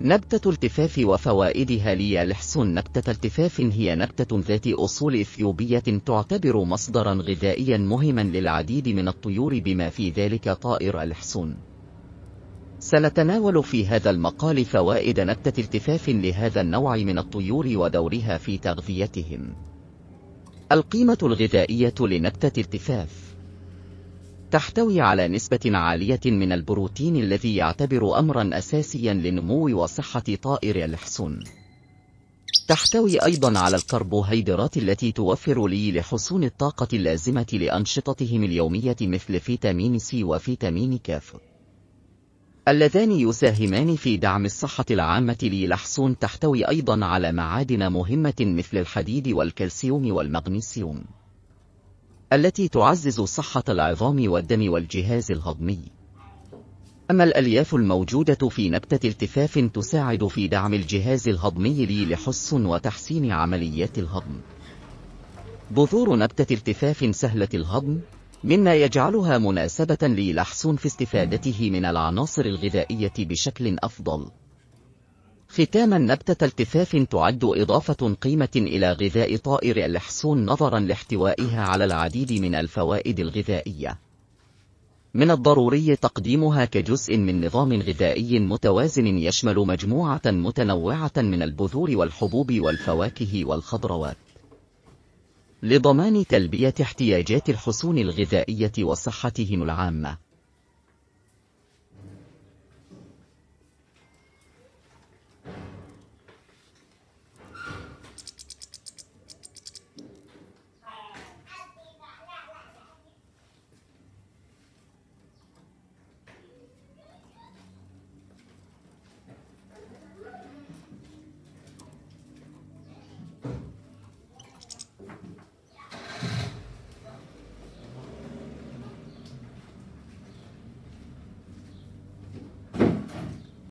نبتة التفاف وفوائدها لحسن نبتة التفاف هي نبتة ذات أصول إثيوبية تعتبر مصدرا غذائيا مهما للعديد من الطيور بما في ذلك طائر الحسن سنتناول في هذا المقال فوائد نبتة التفاف لهذا النوع من الطيور ودورها في تغذيتهم القيمة الغذائية لنبتة التفاف تحتوي على نسبة عالية من البروتين الذي يعتبر أمرا أساسيا لنمو وصحة طائر الحصن تحتوي أيضا على الكربوهيدرات التي توفر لي لحصون الطاقة اللازمة لأنشطتهم اليومية مثل فيتامين سي وفيتامين كاف اللذان يساهمان في دعم الصحة العامة لي لحصون تحتوي أيضا على معادن مهمة مثل الحديد والكالسيوم والمغنيسيوم التي تعزز صحة العظام والدم والجهاز الهضمي أما الألياف الموجودة في نبتة التفاف تساعد في دعم الجهاز الهضمي لي لحسن وتحسين عمليات الهضم بذور نبتة التفاف سهلة الهضم مما يجعلها مناسبة للحسون في استفادته من العناصر الغذائية بشكل أفضل ختاما نبتة التفاف تعد إضافة قيمة إلى غذاء طائر الحصون نظرا لاحتوائها على العديد من الفوائد الغذائية من الضروري تقديمها كجزء من نظام غذائي متوازن يشمل مجموعة متنوعة من البذور والحبوب والفواكه والخضروات لضمان تلبية احتياجات الحصون الغذائية وصحتهم العامة